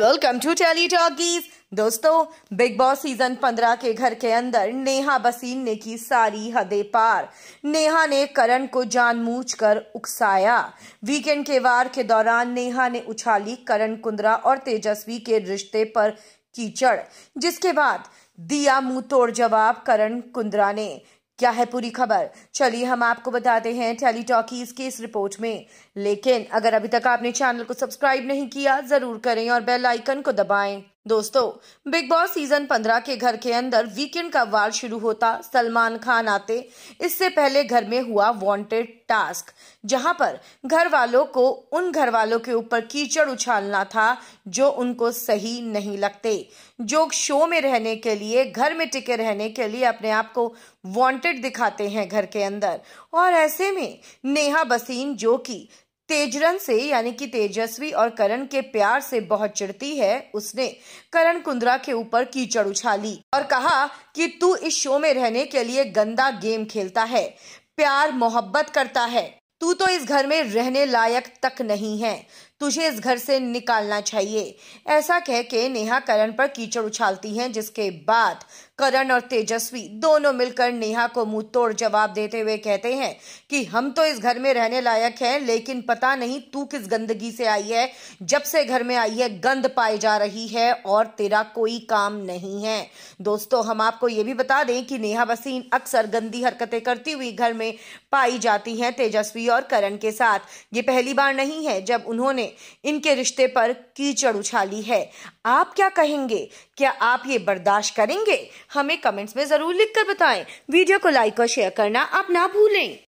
welcome to Telly Talkies दोस्तों Bigg Boss season 15 के घर के अंदर नेहा बसीन ने की सारी हदे पार नेहा ने करण को कर उकसाया वीकेंड के वार के दौरान नेहा ने उछाली करण कुंद्रा और तेजस्वी के रिश्ते पर कीचड़ जिसके बाद दिया मुंह तोड़ जवाब करण कुंद्रा ने क्या है पूरी खबर चलिए हम आपको बताते हैं टेली टॉकीज की इस रिपोर्ट में लेकिन अगर अभी तक आपने चैनल को सब्सक्राइब नहीं किया जरूर करें और बेल आइकन को दबाएं दोस्तों बिग बॉस सीजन 15 के घर के अंदर वीकेंड का वार शुरू होता सलमान खान आते इससे पहले घर में हुआ वांटेड टास्क जहां पर घर वालों को उन घर वालों के ऊपर कीचड़ उछालना था जो उनको सही नहीं लगते जो शो में रहने के लिए घर में टिके रहने के लिए अपने आप को वांटेड दिखाते हैं घर के अंदर और ऐसे में नेहा बसीन जो कि तेजरन से यानी कि तेजस्वी और करण के प्यार से बहुत चिड़ती है उसने करण कुंद्रा के ऊपर कीचड़ उछाली और कहा कि तू इस शो में रहने के लिए गंदा गेम खेलता है प्यार मोहब्बत करता है तू तो इस घर में रहने लायक तक नहीं है तुझे इस घर से निकालना चाहिए ऐसा कह के नेहा करण पर कीचड़ उछालती हैं जिसके बाद करण और तेजस्वी दोनों मिलकर नेहा को मुंह तोड़ जवाब देते हुए कहते हैं कि हम तो इस घर में रहने लायक हैं लेकिन पता नहीं तू किस गंदगी से आई है जब से घर में आई है गंद पाई जा रही है और तेरा कोई काम नहीं है दोस्तों हम आपको ये भी बता दें कि नेहा वसीन अक्सर गंदी हरकतें करती हुई घर में पाई जाती हैं तेजस्वी और करण के साथ ये पहली बार नहीं है जब उन्होंने इनके रिश्ते पर कीचड़ उछाली है आप क्या कहेंगे क्या आप ये बर्दाश्त करेंगे हमें कमेंट्स में ज़रूर लिखकर बताएं वीडियो को लाइक और शेयर करना आप ना भूलें